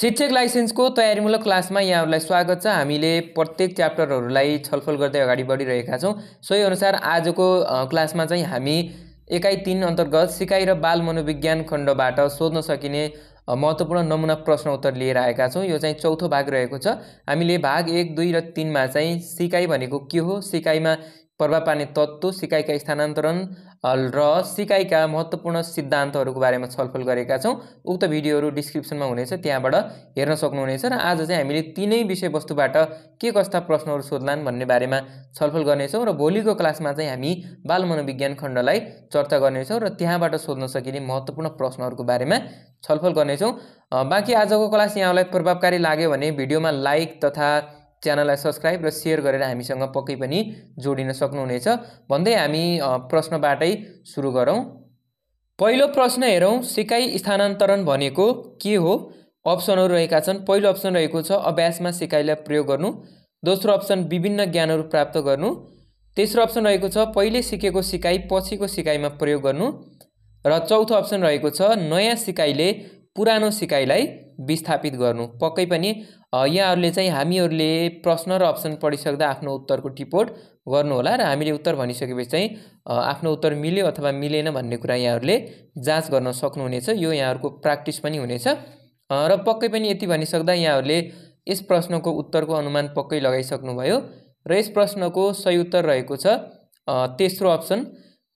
शिक्षक लाइसेन्सको तयारीमूलक क्लासमा यहाँहरूलाई स्वागत छ हामीले प्रत्येक च्याप्टरहरूलाई छलफल गर्दै अगाडि बढिरहेका छौँ सोही अनुसार आजको क्लासमा चाहिँ हामी एकाइ तिन अन्तर्गत सिकाइ र बाल मनोविज्ञान खण्डबाट सोध्न सकिने महत्त्वपूर्ण नमुना प्रश्न उत्तर लिएर आएका छौँ यो चाहिँ चौथो भाग रहेको छ हामीले भाग एक दुई र तिनमा चाहिँ सिकाइ भनेको के हो सिकाइमा प्रभाव पार्ने तत्त्व सिकाइका स्थानान्तरण र सिकाइका महत्त्वपूर्ण सिद्धान्तहरूको बारेमा छलफल गरेका छौँ उक्त भिडियोहरू डिस्क्रिप्सनमा हुनेछ त्यहाँबाट हेर्न सक्नुहुनेछ र आज चाहिँ हामीले तिनै विषयवस्तुबाट के कस्ता प्रश्नहरू सोध्लान् भन्ने बारेमा छलफल गर्नेछौँ र भोलिको क्लासमा चाहिँ हामी बाल मनोविज्ञान खण्डलाई चर्चा गर्नेछौँ र त्यहाँबाट सोध्न सकिने महत्त्वपूर्ण प्रश्नहरूको बारेमा छलफल गर्नेछौँ बाँकी आजको क्लास यहाँलाई प्रभावकारी लाग्यो भने भिडियोमा लाइक तथा च्यानललाई सब्सक्राइब र सेयर गरेर हामीसँग पक्कै पनि जोडिन सक्नुहुनेछ भन्दै हामी प्रश्नबाटै सुरु गरौँ पहिलो प्रश्न हेरौँ सिकाइ स्थानान्तरण भनेको के हो अप्सनहरू रहेका छन् पहिलो अप्सन रहेको छ अभ्यासमा सिकाइलाई प्रयोग गर्नु दोस्रो अप्सन विभिन्न ज्ञानहरू प्राप्त गर्नु तेस्रो अप्सन रहेको छ पहिले सिकेको सिकाइ पछिको सिकाइमा प्रयोग गर्नु र चौथो अप्सन रहेको छ नयाँ सिकाइले पुरानो सिकाइलाई विस्थापित गर्नु पक्कै पनि यहाँहरूले चाहिँ हामीहरूले प्रश्न र अप्सन पढिसक्दा आफ्नो उत्तरको टिपोट गर्नुहोला र हामीले उत्तर भनिसकेपछि चाहिँ आफ्नो उत्तर मिल्यो अथवा मिलेन भन्ने कुरा यहाँहरूले जाँच गर्न सक्नुहुनेछ यो यहाँहरूको प्र्याक्टिस पनि हुनेछ र पक्कै पनि यति भनिसक्दा यहाँहरूले यस प्रश्नको उत्तरको अनुमान पक्कै लगाइसक्नुभयो र यस प्रश्नको सही उत्तर रहेको छ तेस्रो अप्सन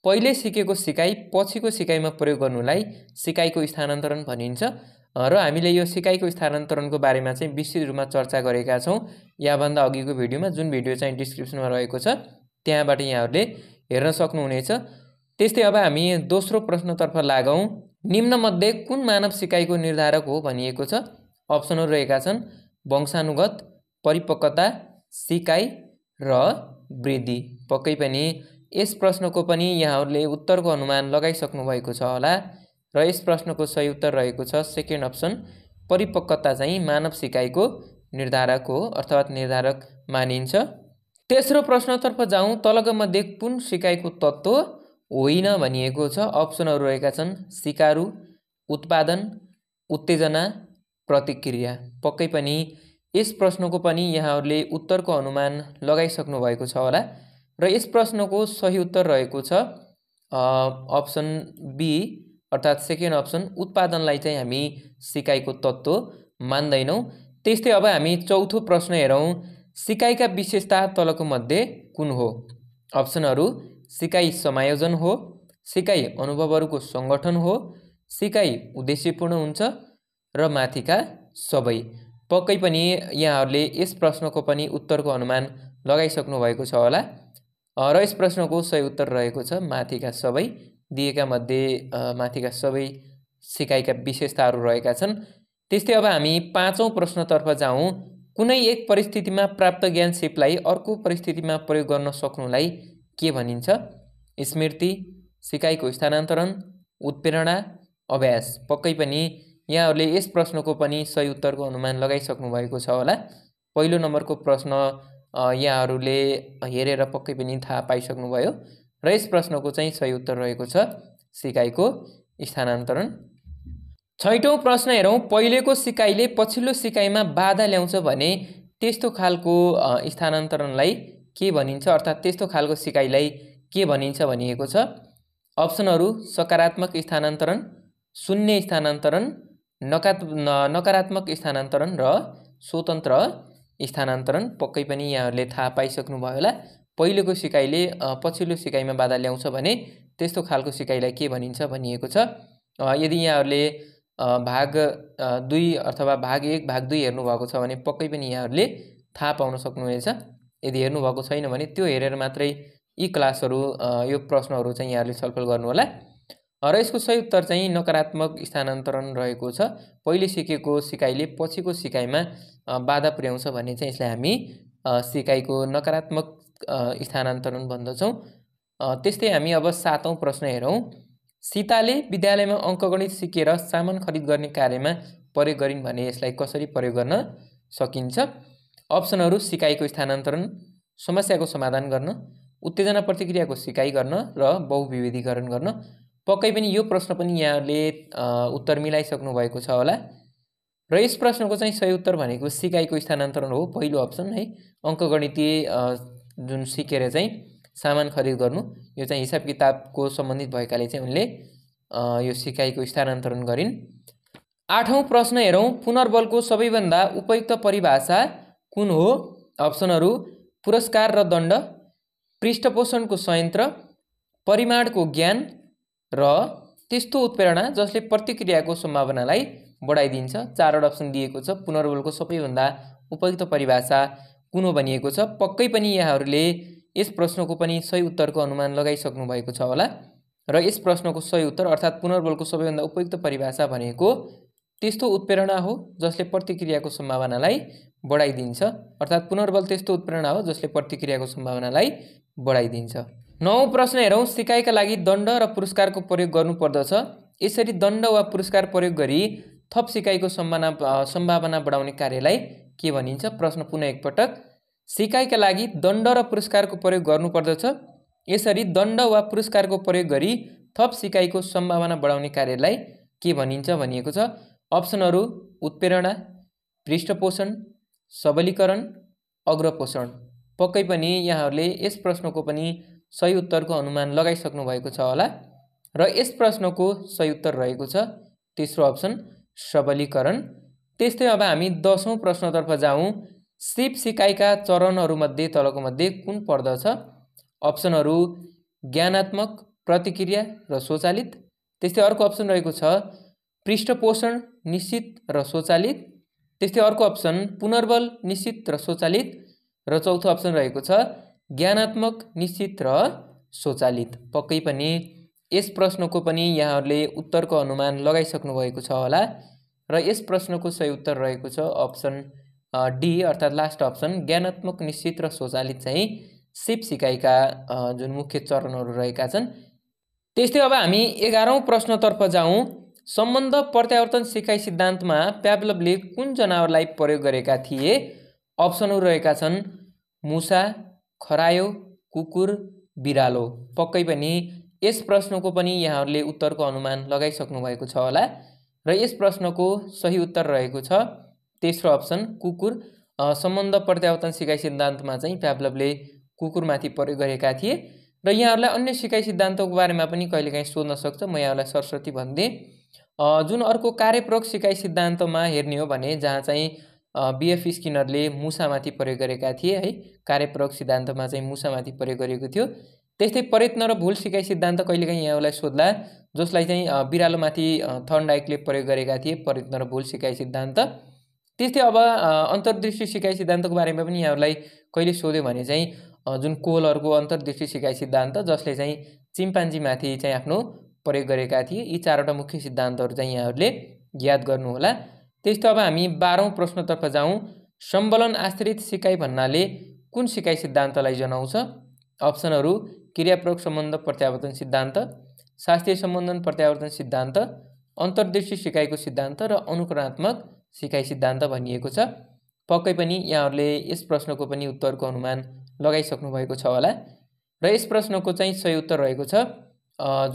पहिले सिकेको सिकाइ पछिको सिकाइमा प्रयोग गर्नुलाई सिकाइको स्थानान्तरण भनिन्छ र हामीले यो सिकाइको स्थानान्तरणको बारेमा चाहिँ विस्तृत रूपमा चर्चा गरेका छौँ यहाँभन्दा अघिको भिडियोमा जुन भिडियो चाहिँ डिस्क्रिप्सनमा रहेको छ त्यहाँबाट यहाँहरूले हेर्न सक्नुहुनेछ त्यस्तै अब हामी दोस्रो प्रश्नतर्फ लागौँ निम्नमध्ये कुन मानव सिकाइको निर्धारक हो भनिएको छ अप्सनहरू रहेका छन् वंशानुगत परिपक्वता सिकाइ र वृद्धि पक्कै पनि यस प्रश्नको पनि यहाँहरूले उत्तरको अनुमान लगाइसक्नु भएको छ होला र यस प्रश्नको सही उत्तर रहेको छ सेकेन्ड अप्सन परिपक्वता चाहिँ मानव सिकाइको निर्धारक हो अर्थात् निर्धारक मानिन्छ तेस्रो प्रश्नतर्फ जाउँ तलको मध्ये कुन सिकाइको तत्त्व होइन भनिएको छ अप्सनहरू रहेका छन् सिकारु उत्पादन उत्तेजना प्रतिक्रिया पक्कै पनि यस प्रश्नको पनि यहाँहरूले उत्तरको अनुमान लगाइसक्नु भएको छ होला र यस प्रश्नको सही उत्तर रहेको छ अप्सन बी अर्थात् सेकेन्ड अप्सन उत्पादनलाई चाहिँ हामी सिकाइको तत्त्व मान्दैनौँ त्यस्तै अब हामी चौथो प्रश्न हेरौँ सिकाइका विशेषता तलको मध्ये कुन हो अप्सनहरू सिकाइ समायोजन हो सिकाइ अनुभवहरूको सङ्गठन हो सिकाइ उद्देश्यपूर्ण हुन्छ र माथिका सबै पक्कै पनि यहाँहरूले यस प्रश्नको पनि उत्तरको अनुमान लगाइसक्नु भएको छ होला र यस प्रश्नको सही उत्तर रहेको छ माथिका सबै दिएका मध्ये माथिका सबै सिकाइका विशेषताहरू रहेका छन् त्यस्तै अब हामी पाँचौँ प्रश्नतर्फ जाउँ कुनै एक परिस्थितिमा प्राप्त ज्ञान सिपलाई अर्को परिस्थितिमा प्रयोग गर्न सक्नुलाई के भनिन्छ स्मृति सिकाइको स्थानान्तरण उत्प्रेरणा अभ्यास पक्कै पनि यहाँहरूले यस प्रश्नको पनि सही उत्तरको अनुमान लगाइसक्नु भएको छ होला पहिलो नम्बरको प्रश्न यहाँहरूले हेरेर पक्कै पनि थाहा पाइसक्नुभयो र यस प्रश्नको चाहिँ सही उत्तर रहेको छ सिकाइको स्थानान्तरण छैटौँ प्रश्न हेरौँ पहिलेको सिकाइले पछिल्लो सिकाइमा बाधा ल्याउँछ भने त्यस्तो खालको स्थानान्तरणलाई के भनिन्छ अर्थात् त्यस्तो खालको सिकाइलाई के भनिन्छ भनिएको छ अप्सनहरू सकारात्मक स्थानान्तरण शून्य स्थानान्तरण नकात नकारात्मक स्थानान्तरण र स्वतन्त्र स्थानान्तरण पक्कै पनि यहाँहरूले थाहा पाइसक्नुभयो होला पहिलेको सिकाइले पछिल्लो सिकाइमा बाधा ल्याउँछ भने त्यस्तो खालको सिकाइलाई के भनिन्छ भनिएको छ यदि यहाँहरूले भाग दुई अथवा भाग एक भाग दुई हेर्नुभएको छ भने पक्कै पनि यहाँहरूले थाहा पाउन सक्नुहुनेछ यदि हेर्नुभएको छैन भने त्यो हेरेर मात्रै यी क्लासहरू यो प्रश्नहरू चाहिँ यहाँहरूले छलफल गर्नुहोला र यसको सही उत्तर चाहिँ नकारात्मक स्थानान्तरण रहेको छ पहिले सिकेको सिकाइले पछिको सिकाइमा बाधा पुर्याउँछ भन्ने चाहिँ यसलाई हामी सिकाइको नकारात्मक स्थानान्तरण भन्दछौँ त्यस्तै हामी अब सातौँ प्रश्न हेरौँ सीताले विद्यालयमा अङ्कगणित सिकेर सामान खरिद गर्ने कार्यमा प्रयोग गरिन् भने यसलाई कसरी प्रयोग गर्न सकिन्छ अप्सनहरू सिकाइको स्थानान्तरण समस्याको समाधान गर्न उत्तेजना प्रतिक्रियाको सिकाइ गर्न र बहुविविधीकरण गर्न पक्कै पनि यो प्रश्न पनि यहाँले उत्तर मिलाइसक्नु भएको छ होला र यस प्रश्नको चाहिँ सही उत्तर भनेको सिकाइको स्थानान्तरण हो पहिलो अप्सन है अङ्कगणितीय जुन सिकेर चाहिँ सामान खरिद गर्नु यो चाहिँ हिसाब किताबको सम्बन्धित भएकाले चाहिँ उनले यो सिकाइको स्थानान्तरण गरिन् आठौँ प्रश्न हेरौँ पुनर्बलको सबैभन्दा उपयुक्त परिभाषा कुन हो अप्सनहरू पुरस्कार र दण्ड पृष्ठपोषणको संयन्त्र परिमाणको ज्ञान र त्यस्तो उत्प्रेरणा जसले प्रतिक्रियाको सम्भावनालाई बढाइदिन्छ चारवटा अप्सन दिएको छ पुनर्बलको सबैभन्दा उपयुक्त परिभाषा कुनो भनिएको छ पक्कै पनि यहाँहरूले यस प्रश्नको पनि सही उत्तरको अनुमान लगाइसक्नु भएको छ होला र यस प्रश्नको सही उत्तर अर्थात् पुनर्बलको सबैभन्दा उपयुक्त परिभाषा भनेको त्यस्तो उत्प्रेरणा हो जसले प्रतिक्रियाको सम्भावनालाई बढाइदिन्छ अर्थात् पुनर्बल त्यस्तो उत्प्रेरणा हो जसले प्रतिक्रियाको सम्भावनालाई बढाइदिन्छ नौ प्रश्न हेरौँ सिकाइका लागि दण्ड र पुरस्कारको प्रयोग गर्नुपर्दछ यसरी दण्ड वा पुरस्कार प्रयोग गरी थप सिकाइको सम्भावना सम्भावना बढाउने कार्यलाई के भनिन्छ प्रश्न पुनः एकपटक सिकाइका लागि दण्ड र पुरस्कारको प्रयोग गर्नुपर्दछ यसरी दण्ड वा पुरस्कारको प्रयोग गरी थप सिकाइको सम्भावना बढाउने कार्यलाई के भनिन्छ भनिएको छ अप्सनहरू उत्प्रेरणा पृष्ठपोषण सबलीकरण अग्रपोषण पक्कै पनि यहाँहरूले यस प्रश्नको पनि सही उत्तरको अनुमान लगाइसक्नु भएको छ होला र यस प्रश्नको सही उत्तर रहेको छ तेस्रो अप्सन सबलीकरण त्यस्तै अब हामी दसौँ प्रश्नतर्फ जाउँ सिप सिकाइका चरणहरूमध्ये तलको मध्ये कुन पर्दछ अप्सनहरू ज्ञानात्मक प्रतिक्रिया र स्वचालित त्यस्तै अर्को अप्सन रहेको छ पृष्ठपोषण निश्चित र स्वचालित त्यस्तै अर्को अप्सन पुनर्बल निश्चित र स्वचालित र चौथो अप्सन रहेको छ ज्ञानात्मक निश्चित र स्वचालित पक्कै पनि यस प्रश्नको पनि यहाँहरूले उत्तरको अनुमान लगाइसक्नु भएको छ होला र यस प्रश्नको सही उत्तर रहेको छ अप्सन डी अर्थात् लास्ट अप्सन ज्ञानात्मक निश्चित र स्वचालित चाहिँ सिप सिकाइका जुन मुख्य चरणहरू रहेका छन् त्यस्तै अब हामी एघारौँ प्रश्नतर्फ जाउँ सम्बन्ध प्रत्यावर्तन सिकाइ सिद्धान्तमा प्याब्लबले कुन जनावरलाई प्रयोग गरेका थिए अप्सनहरू रहेका छन् मुसा खरायो कुकुर बिरालो पक्कै पनि यस प्रश्नको पनि यहाँहरूले उत्तरको अनुमान लगाइसक्नु भएको छ होला र यस प्रश्नको सही उत्तर रहेको छ तेस्रो अप्सन कुकुर सम्बन्ध प्रत्यावर्तन सिकाइ सिद्धान्तमा चाहिँ प्याब्लबले कुकुरमाथि प्रयोग गरेका थिए र यहाँहरूलाई अन्य सिकाइ सिद्धान्तको बारेमा पनि कहिलेकाहीँ सोध्न सक्छ म यहाँहरूलाई सरस्वती भनिदिएँ जुन अर्को कार्यप्रक सिकाइ सिद्धान्तमा हेर्ने हो भने जहाँ चाहिँ बिएफ स्किनरले मुसामाथि प्रयोग गरेका थिए है कार्यप्रक सिद्धान्तमा चाहिँ मुसामाथि प्रयोग गरेको थियो त्यस्तै प्रयत्न र भुल सिकाइ सिद्धान्त कहिलेकाहीँ यहाँलाई सोध्ला जसलाई चाहिँ बिरालोमाथि थर्न प्रयोग गरेका थिए प्रयत्न र भुल सिकाइ सिद्धान्त त्यस्तै अब अन्तर्दृष्टि सिकाइ सिद्धान्तको बारेमा पनि यहाँहरूलाई कहिले सोध्यो भने चाहिँ जुन कोलहरूको अन्तर्दृष्टि सिकाइ सिद्धान्त जसले चाहिँ चिम्पान्जीमाथि चाहिँ आफ्नो प्रयोग गरेका थिए यी चारवटा मुख्य सिद्धान्तहरू चाहिँ यहाँहरूले याद गर्नुहोला त्यस्तो अब हामी बाह्रौँ प्रश्नतर्फ जाउँ सम्बलन आश्रित सिकाइ भन्नाले कुन सिकाइ सिद्धान्तलाई जनाउँछ अप्सनहरू क्रियाप्रयोग सम्बन्ध प्रत्यावर्तन सिद्धान्त शास्त्रीय सम्बन्धन प्रत्यावर्तन सिद्धान्त अन्तर्दृष्टि सिकाइको सिद्धान्त र अनुकरणात्मक सिकाइ सिद्धान्त भनिएको छ पक्कै पनि यहाँहरूले यस प्रश्नको पनि उत्तरको अनुमान लगाइसक्नु भएको छ होला र यस प्रश्नको चाहिँ सही उत्तर रहेको छ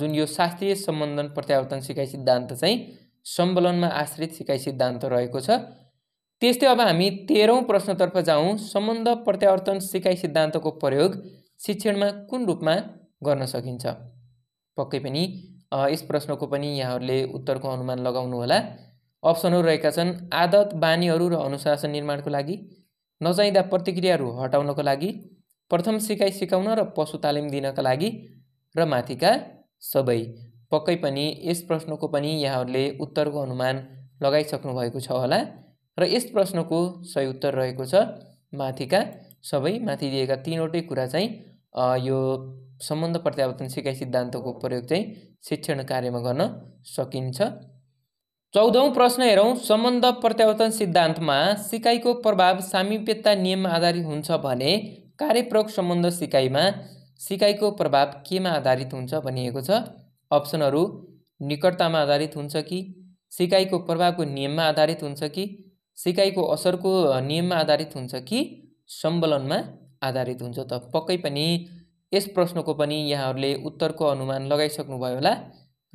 जुन यो शास्त्रीय सम्बन्धन प्रत्यावर्तन सिकाइ सिद्धान्त चाहिँ सम्बलनमा आश्रित सिकाइ सिद्धान्त रहेको छ त्यस्तै अब हामी तेह्रौँ प्रश्नतर्फ जाउँ सम्बन्ध प्रत्यावर्तन सिकाइ सिद्धान्तको प्रयोग शिक्षणमा कुन रूपमा गर्न सकिन्छ पक्कै पनि यस प्रश्नको पनि यहाँहरूले उत्तरको अनुमान लगाउनु होला अप्सनहरू रहेका छन् आदत बानीहरू र अनुशासन निर्माणको लागि नचाहिँदा प्रतिक्रियाहरू हटाउनको लागि प्रथम सिकाइ सिकाउन र पशु तालिम दिनका लागि र माथिका सबै पक्कै पनि यस प्रश्नको पनि यहाँहरूले उत्तरको अनुमान लगाइसक्नु भएको छ होला र यस प्रश्नको सही उत्तर रहेको छ माथिका सबै माथि दिएका तिनवटै कुरा चाहिँ यो सम्बन्ध प्रत्यावर्तन सिकाइ सिद्धान्तको प्रयोग चाहिँ शिक्षण कार्यमा गर्न सकिन्छ चौधौँ प्रश्न हेरौँ सम्बन्ध प्रत्यावर्तन सिद्धान्तमा सिकाइको प्रभाव सामिप्यता नियममा आधारित हुन्छ भने कार्यप्रयोग सम्बन्ध सिकाइमा सिकाइको प्रभाव केमा आधारित हुन्छ भनिएको छ अप्सनहरू निकटतामा आधारित हुन्छ कि सिकाइको प्रभावको नियममा आधारित हुन्छ कि सिकाइको असरको नियममा आधारित हुन्छ कि सम्बलनमा आधारित हुन्छ त पक्कै पनि यस प्रश्नको पनि यहाँहरूले उत्तरको अनुमान लगाइसक्नुभयो होला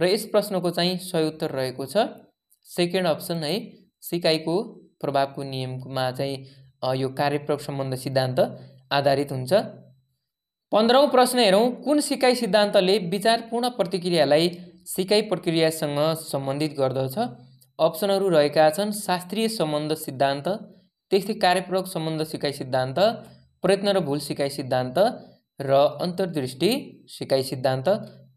र यस प्रश्नको चाहिँ सही उत्तर रहेको छ सेकेन्ड अप्सन है सिकाइको प्रभावको नियममा चाहिँ यो कार्यप्रव सम्बन्ध सिद्धान्त आधारित हुन्छ पन्ध्रौँ प्रश्न हेरौँ कुन सिकाइ सिद्धान्तले विचारपूर्ण प्रतिक्रियालाई सिकाइ प्रक्रियासँग सम्बन्धित गर्दछ अप्सनहरू रहेका छन् शास्त्रीय सम्बन्ध सिद्धान्त त्यस्तै कार्यपूरक सम्बन्ध सिकाइ सिद्धान्त प्रयत्न र भुल सिकाइ सिद्धान्त र अन्तर्दृष्टि सिकाइ सिद्धान्त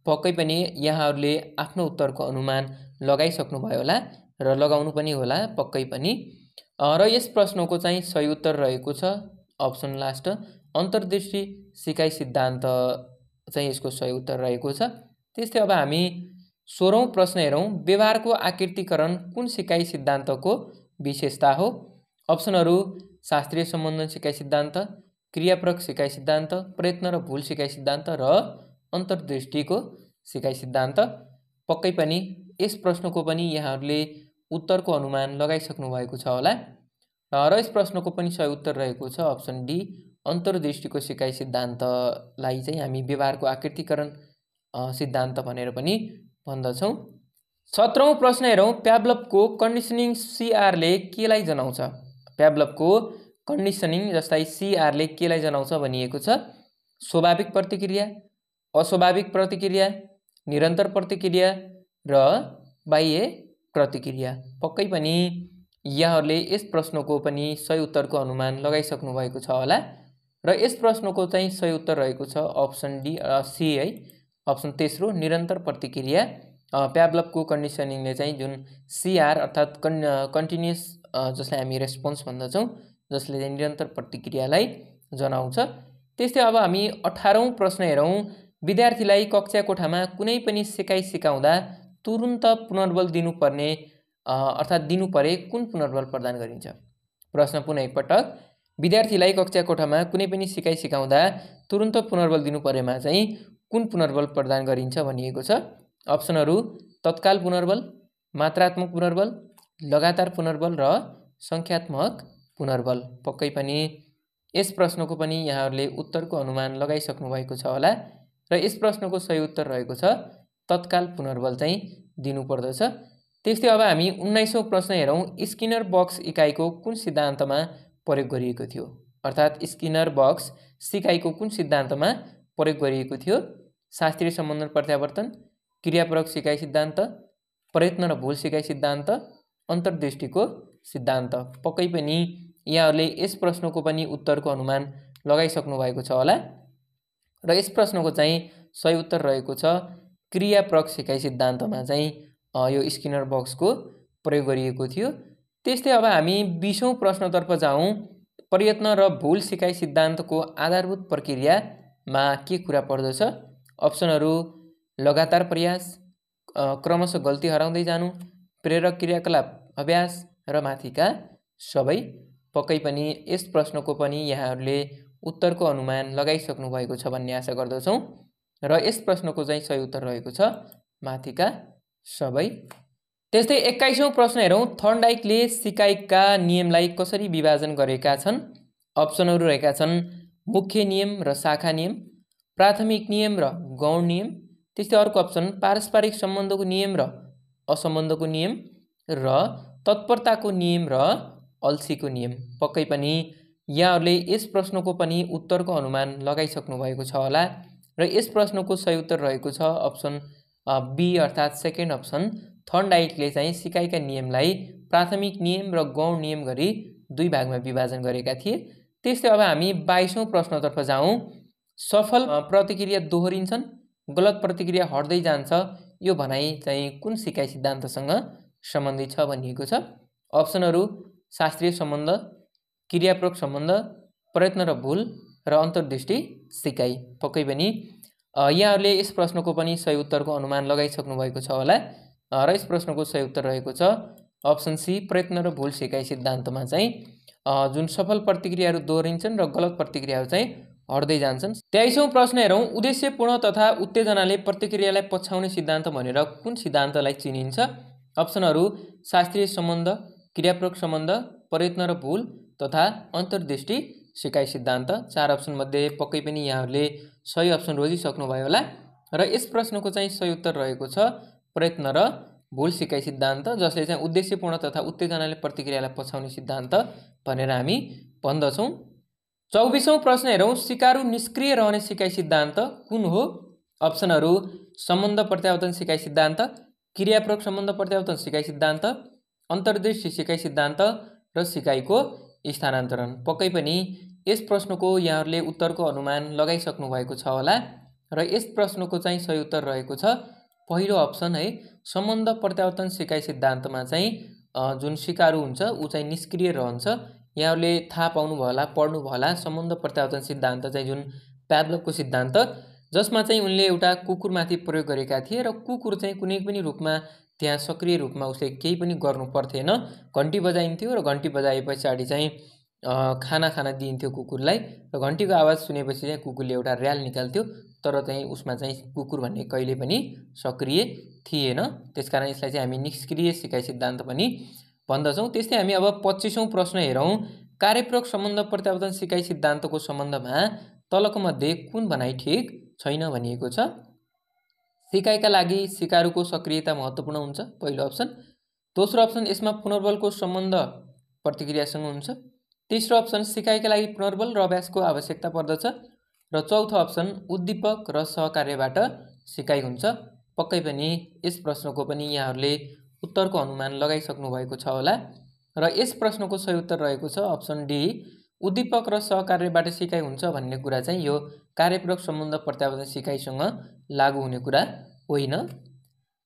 पक्कै पनि यहाँहरूले आफ्नो उत्तरको अनुमान लगाइसक्नुभयो होला र लगाउनु पनि होला पक्कै पनि र यस प्रश्नको चाहिँ सही उत्तर रहेको छ अप्सन लास्ट अन्तर्दृष्टि सिकाइ सिद्धान्त चाहिँ यसको सही उत्तर रहेको छ त्यस्तै अब हामी सोह्रौँ प्रश्न हेरौँ व्यवहारको आकृतिकरण कुन सिकाइ सिद्धान्तको विशेषता हो अप्सनहरू शास्त्रीय सम्बन्धन सिकाइ सिद्धान्त क्रियापरक सिकाइ सिद्धान्त प्रयत्न र भुल सिकाइ सिद्धान्त र अन्तर्दृष्टिको सिकाइ सिद्धान्त पक्कै पनि यस प्रश्नको पनि यहाँहरूले उत्तरको अनुमान लगाइसक्नु भएको छ होला र यस प्रश्नको पनि सही उत्तर रहेको छ अप्सन डी अन्तर्दृष्टिको सिकाइ सिद्धान्तलाई चाहिँ हामी व्यवहारको आकृतिकरण सिद्धान्त भनेर पनि भन्दछौँ सत्रौँ प्रश्न हेरौँ प्याब्लपको कन्डिसनिङ सिआरले केलाई जनाउँछ प्याब्लबको कन्डिसनिङ जसलाई सिआरले केलाई जनाउँछ भनिएको छ स्वाभाविक प्रतिक्रिया अस्वाभाविक प्रतिक्रिया निरन्तर प्रतिक्रिया र बाह्य प्रतिक्रिया पक्कै पनि यहाँहरूले यस प्रश्नको पनि सही उत्तरको अनुमान लगाइसक्नु भएको छ होला र यस प्रश्नको चाहिँ सही उत्तर रहेको छ अप्सन डी सी है अप्सन तेस्रो निरन्तर प्रतिक्रिया प्याब्लपको कन्डिसनिङले चाहिँ जुन सिआर अर्थात् कन् कन्टिन्युस जसलाई हामी रेस्पोन्स भन्दछौँ जसले निरन्तर प्रतिक्रियालाई जनाउँछ त्यस्तै अब हामी अठारौँ प्रश्न हेरौँ विद्यार्थीलाई कक्षा कोठामा कुनै पनि सिकाइ सिकाउँदा तुरुन्त पुनर्बल दिनुपर्ने अर्थात् दिनु परे कुन पुनर्बल प्रदान गरिन्छ प्रश्न पुनः एकपटक विद्यार्थीलाई कक्षा कोठामा कुनै पनि सिकाइ सिकाउँदा तुरुन्त पुनर्बल दिनु परेमा चाहिँ कुन पुनर्बल प्रदान गरिन्छ भनिएको छ अप्सनहरू तत्काल पुनर्बल मात्रात्मक पुनर्बल लगातार पुनर्बल र सङ्ख्यात्मक पुनर्बल पक्कै पनि यस प्रश्नको पनि यहाँहरूले उत्तरको अनुमान लगाइसक्नु भएको छ होला र यस प्रश्नको सही उत्तर रहेको छ तत्काल पुनर्बल चाहिँ दिनुपर्दछ त्यस्तै अब हामी उन्नाइसौँ प्रश्न हेरौँ स्किनर बक्स इकाइको कुन सिद्धान्तमा प्रयोग गरिएको थियो अर्थात् स्किनर बक्स सिकाइको कुन सिद्धान्तमा प्रयोग गरिएको थियो शास्त्रीय सम्बन्धन प्रत्यावर्तन क्रियापरक सिकाइ सिद्धान्त प्रयत्न र भूल सिकाइ सिद्धान्त अन्तर्दृष्टिको सिद्धान्त पक्कै पनि यहाँहरूले यस प्रश्नको पनि उत्तरको अनुमान लगाइसक्नु भएको छ होला र यस प्रश्नको चाहिँ सही उत्तर रहेको छ क्रिया प्रक्षिकाई सिद्धान्तमा चाहिँ यो स्किनर बक्सको प्रयोग गरिएको थियो त्यस्तै अब हामी बिसौँ प्रश्नतर्फ जाउँ प्रयत्न र भूल सिकाइ सिद्धान्तको आधारभूत प्रक्रियामा के कुरा पर्दछ अप्सनहरू लगातार प्रयास क्रमशः गल्ती हराउँदै जानु प्रेरक क्रियाकलाप अभ्यास र माथिका सबै पक्कै पनि यस प्रश्नको पनि यहाँहरूले उत्तरको अनुमान लगाइसक्नु भएको छ भन्ने आशा गर्दछौँ र यस प्रश्नको चाहिँ सही उत्तर रहेको छ माथिका सबै त्यस्तै एक्काइसौँ प्रश्न हेरौँ थर्नडाइकले सिकाइका नियमलाई कसरी विभाजन गरेका छन् अप्सनहरू रहेका छन् मुख्य नियम र शाखा नियम प्राथमिक नियम र गौण नियम त्यस्तै अर्को अप्सन पारस्परिक सम्बन्धको नियम र असम्बन्धको नियम र तत्परताको नियम र अल्छीको नियम पक्कै पनि यहाँहरूले यस प्रश्नको पनि उत्तरको अनुमान लगाइसक्नु भएको छ होला र यस प्रश्नको सही उत्तर रहेको छ अप्सन बी अर्थात् सेकेन्ड अप्सन थर्ड डाइटले चाहिँ सिकाइका नियमलाई प्राथमिक नियम र गौण नियम गरी दुई भागमा विभाजन गरेका थिए त्यस्तै अब हामी बाइसौँ प्रश्नतर्फ जाउँ सफल प्रतिक्रिया दोहोरिन्छन् गलत प्रतिक्रिया हट्दै जान्छ यो भनाइ चाहिँ कुन सिकाइ सिद्धान्तसँग सम्बन्धित छ भनिएको छ अप्सनहरू शास्त्रीय सम्बन्ध क्रियाप्रोक सम्बन्ध प्रयत्न र भुल र अन्तर्दृष्टि सिकाइ पक्कै पनि यहाँहरूले यस प्रश्नको पनि सही उत्तरको अनुमान लगाइसक्नु भएको छ होला र यस प्रश्नको सही उत्तर रहेको छ अप्सन सी प्रयत्न र भुल सिकाइ सिद्धान्तमा चाहिँ जुन सफल प्रतिक्रियाहरू दोहोरिन्छन् र गलत प्रतिक्रियाहरू चाहिँ हट्दै जान्छन् तेइसौँ प्रश्न हेरौँ उद्देश्यपूर्ण तथा उत्तेजनाले प्रतिक्रियालाई पछ्याउने सिद्धान्त भनेर कुन सिद्धान्तलाई चिनिन्छ अप्सनहरू शास्त्रीय सम्बन्ध क्रियाप्रक सम्बन्ध प्रयत्न र भुल तथा अन्तर्दृष्टि सिकाइ सिद्धान्त चार अप्सनमध्ये पक्कै पनि यहाँहरूले सही अप्सन रोजिसक्नुभयो होला र यस प्रश्नको चाहिँ सही उत्तर रहेको छ प्रयत्न र भुल सिकाइ सिद्धान्त जसले चाहिँ उद्देश्यपूर्ण तथा उत्तेजनाले प्रतिक्रियालाई पछाउने सिद्धान्त भनेर हामी भन्दछौँ चौबिसौँ प्रश्न हेरौँ सिकारु निष्क्रिय रहने सिकाइ सिद्धान्त कुन हो अप्सनहरू सम्बन्ध प्रत्यावर्तन सिकाइ सिद्धान्त क्रियाप्रक सम्बन्ध प्रत्यावर्तन सिकाइ सिद्धान्त अन्तर्दृष्टि सिकाइ सिद्धान्त र सिकाइको स्थानान्तरण पक्कै पनि यस प्रश्नको यहाँहरूले उत्तरको अनुमान लगाइसक्नु भएको छ होला र यस प्रश्नको चाहिँ सही उत्तर रहेको छ पहिलो अप्सन है सम्बन्ध प्रत्यावर्तन सिकाइ सिद्धान्तमा चाहिँ जुन सिकारु हुन्छ ऊ चाहिँ निष्क्रिय रहन्छ यहाँहरूले थाहा पाउनुभयो होला पढ्नुभयो होला सम्बन्ध प्रत्यावर्तन सिद्धान्त चाहिँ जुन प्याब्लकको सिद्धान्त जसमा चाहिँ उनले एउटा कुकुरमाथि प्रयोग गरेका थिए र कुकुर चाहिँ कुनै पनि रूपमा त्यहाँ सक्रिय रूपमा उसले केही पनि गर्नु पर्थेन घन्टी बजाइन्थ्यो र घन्टी बजाए पछाडि चाहिँ खाना खाना दिइन्थ्यो कुकुरलाई र घन्टीको आवाज सुनेपछि चाहिँ कुकुरले एउटा ऱ्याल निकाल्थ्यो तर चाहिँ उसमा चाहिँ कुकुर भन्ने कहिले पनि सक्रिय थिएन त्यस कारण यसलाई चाहिँ हामी निष्क्रिय सिकाइ सिद्धान्त पनि भन्दछौँ त्यस्तै हामी अब पच्चिसौँ प्रश्न हेरौँ कार्यप्रयोग सम्बन्ध प्रत्यावर्तन सिकाइ सिद्धान्तको सम्बन्धमा तलको मध्ये कुन भनाइ ठिक छैन भनिएको छ सिकाइका लागि सिकारुको सक्रियता महत्त्वपूर्ण हुन्छ पहिलो अप्सन दोस्रो अप्सन यसमा पुनर्बलको सम्बन्ध प्रतिक्रियासँग हुन्छ तेस्रो अप्सन सिकाइका लागि पुनर्बल र अभ्यासको आवश्यकता पर्दछ र चौथो अप्सन उद्दीपक र सहकार्यबाट सिकाइ हुन्छ पक्कै पनि यस प्रश्नको पनि यहाँहरूले उत्तरको अनुमान लगाइसक्नु भएको छ होला र यस प्रश्नको सही उत्तर रहेको छ अप्सन डी उद्दीपक र सहकार्यबाट सिकाइ हुन्छ भन्ने कुरा चाहिँ यो कार्यपूरक सम्बन्ध प्रत्यावर्तन सिकाइसँग लागू हुने कुरा होइन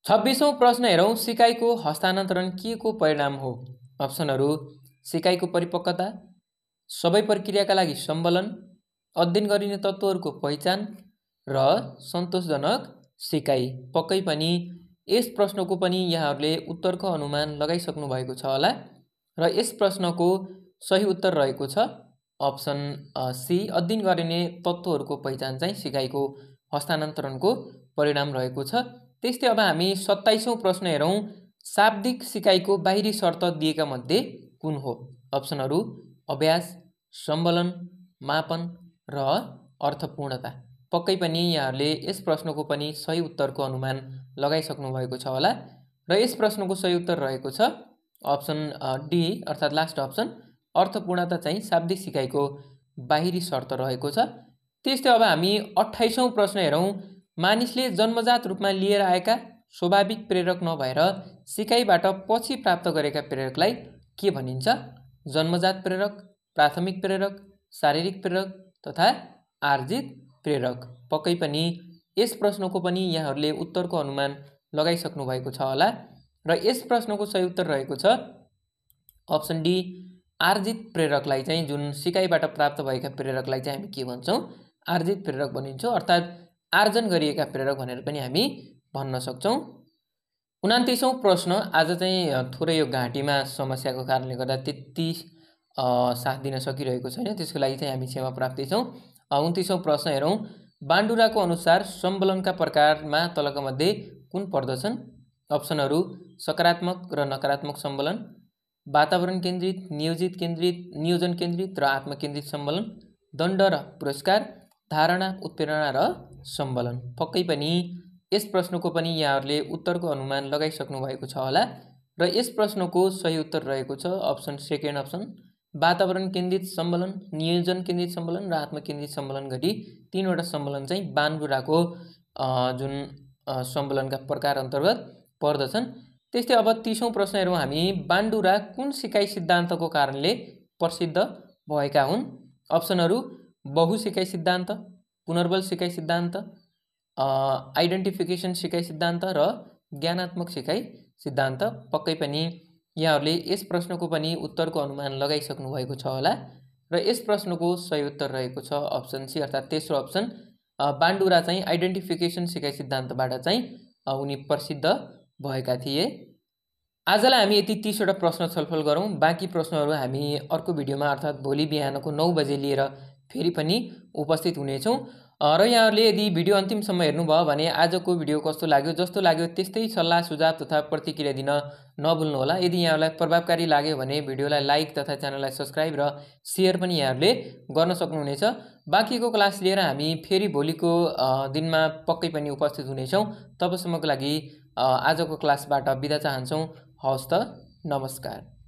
छब्बिसौँ प्रश्न हेरौँ सिकाइको हस्तान्तरण के को परिणाम हो अप्सनहरू सिकाइको परिपक्वता सबै प्रक्रियाका लागि सम्बलन अध्ययन गरिने तत्त्वहरूको पहिचान र सन्तोषजनक सिकाइ पक्कै पनि यस प्रश्नको पनि यहाँहरूले उत्तरको अनुमान लगाइसक्नु भएको छ होला र यस प्रश्नको सही उत्तर रहेको छ अप्सन सी अध्ययन गरिने तत्त्वहरूको पहिचान चाहिँ सिकाइको हस्तान्तरणको परिणाम रहेको छ त्यस्तै अब हामी सत्ताइसौँ प्रश्न हेरौँ शाब्दिक सिकाइको बाहिरी शर्त दिएका मध्ये कुन हो अप्सनहरू अभ्यास सम्बलन मापन र अर्थपूर्णता पक्कै यहाँ इस प्रश्न को सही उत्तर को अनुमान लगाई भएको छ इस प्रश्न को सही उत्तर रहे अप्सन डी अर्थात लास्ट अप्सन अर्थपूर्णता चाहिए शाब्दिक को बाहरी शर्त रहेको अब हमी अठाइसौँ प्रश्न हर मानसले जन्मजात में लीर आया स्वाभाविक प्रेरक नभएर सिकाइबाट पची प्राप्त गरेका के भन्मजात जन्मजात प्रेरक प्राथमिक प्रेरक शारीरिक प्रेरक तथा आर्जित प्रेरक पक्कै पनि यस प्रश्नको पनि यहाँहरूले उत्तरको अनुमान लगाइसक्नु भएको छ होला र यस प्रश्नको सही उत्तर रहेको छ अप्सन डी आर्जित प्रेरकलाई चाहिँ जुन सिकाइबाट प्राप्त भएका प्रेरकलाई चाहिँ हामी के भन्छौँ आर्जित प्रेरक भनिन्छ अर्थात् आर्जन गरिएका प्रेरक भनेर पनि हामी भन्न सक्छौँ उनातिसौँ प्रश्न आज चाहिँ थोरै यो घाँटीमा समस्याको कारणले गर्दा त्यति साथ दिन सकिरहेको छैन त्यसको लागि चाहिँ हामी क्षमा प्राप्ति छौँ उन्तिसौँ प्रश्न हेरौँ बान्डुराको अनुसार सम्बलनका प्रकारमा तलका मध्ये कुन पर्दछन् अप्सनहरू सकारात्मक र नकारात्मक सम्बलन वातावरण केन्द्रित नियोजित केन्द्रित नियोजन केन्द्रित र आत्मकेन्द्रित सम्बलन दण्ड र पुरस्कार धारणा उत्प्रेरणा र सम्बलन पक्कै पनि यस प्रश्नको पनि यहाँहरूले उत्तरको अनुमान लगाइसक्नु भएको छ होला र यस प्रश्नको सही उत्तर रहेको छ अप्सन सेकेन्ड अप्सन वातावरण केन्द्रित सम्बलन नियोजन केन्द्रित सम्बलन र आत्मकेन्द्रित सम्बलन गरी तिनवटा सम्बलन चाहिँ बानबुढाको जुन सम्बलनका प्रकार अन्तर्गत पर्दछन् त्यस्तै अब तिसौँ प्रश्न हेरौँ हामी बान्डुरा कुन सिकाइ सिद्धान्तको कारणले प्रसिद्ध भएका हुन् अप्सनहरू बहुसिकाइ सिद्धान्त पुनर्बल सिकाइ सिद्धान्त आइडेन्टिफिकेसन सिकाइ सिद्धान्त र ज्ञानात्मक सिकाइ सिद्धान्त पक्कै पनि यहाँहरूले यस प्रश्नको पनि उत्तरको अनुमान लगाइसक्नु भएको छ होला र यस प्रश्नको सही उत्तर रहेको छ अप्सन सी अर्थात् तेस्रो अप्सन बान्डुरा चाहिँ आइडेन्टिफिकेसन सिकाइ सिद्धान्तबाट चाहिँ उनी प्रसिद्ध भएका थिए आजलाई हामी यति तिसवटा प्रश्न छलफल गरौँ बाँकी प्रश्नहरू हामी अर्को भिडियोमा अर्थात् भोलि बिहानको नौ बजे लिएर फेरि पनि उपस्थित हुनेछौँ र यहाँहरूले यदि भिडियो अन्तिमसम्म हेर्नुभयो भने आजको भिडियो कस्तो लाग्यो जस्तो लाग्यो त्यस्तै सल्लाह सुझाव तथा प्रतिक्रिया दिन नभुल्नुहोला यदि यहाँहरूलाई प्रभावकारी लाग्यो भने भिडियोलाई लाइक तथा च्यानललाई सब्सक्राइब र सेयर पनि यहाँहरूले गर्न सक्नुहुनेछ बाँकीको क्लास लिएर हामी फेरि भोलिको दिनमा पक्कै पनि उपस्थित हुनेछौँ तबसम्मको लागि आजको क्लासबाट बिदा चाहन्छौँ हवस् त नमस्कार